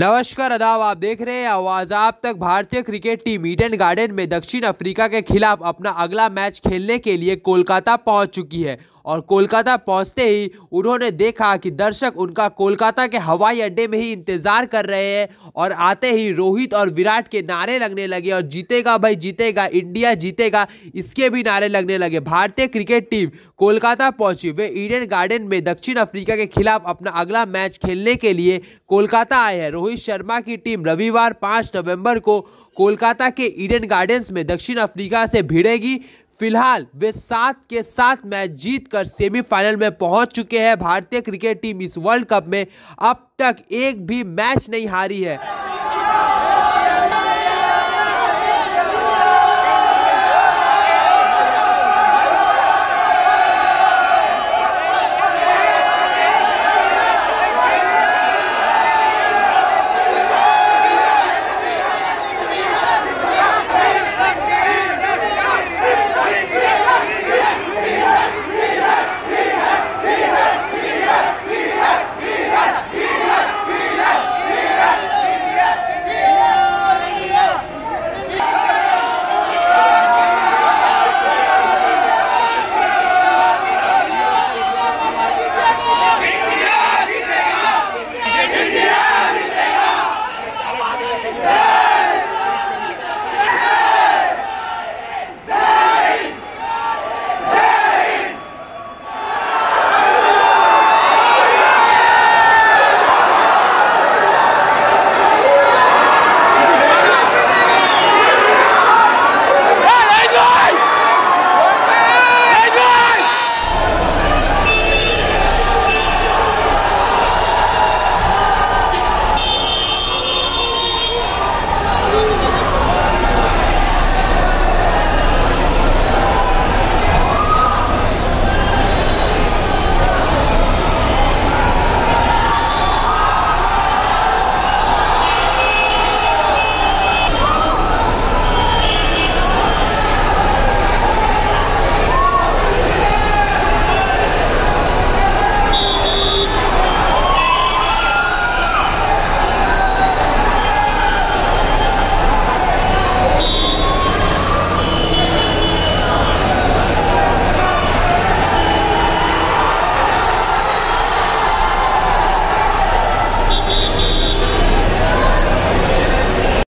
नमस्कार अदाब आप देख रहे हैं आवाज आप तक भारतीय क्रिकेट टीम ईडन गार्डन में दक्षिण अफ्रीका के खिलाफ अपना अगला मैच खेलने के लिए कोलकाता पहुंच चुकी है और कोलकाता पहुंचते ही उन्होंने देखा कि दर्शक उनका कोलकाता के हवाई अड्डे में ही इंतज़ार कर रहे हैं और आते ही रोहित और विराट के नारे लगने लगे और जीतेगा भाई जीतेगा इंडिया जीतेगा इसके भी नारे लगने लगे भारतीय क्रिकेट टीम कोलकाता पहुंची वे ईडन गार्डन में दक्षिण अफ्रीका के खिलाफ अपना अगला मैच खेलने के लिए कोलकाता आए हैं रोहित शर्मा की टीम रविवार पाँच नवम्बर को कोलकाता के ईडन गार्डन्स में दक्षिण अफ्रीका से भिड़ेगी फिलहाल वे सात के सात मैच जीतकर सेमीफाइनल में पहुंच चुके हैं भारतीय क्रिकेट टीम इस वर्ल्ड कप में अब तक एक भी मैच नहीं हारी है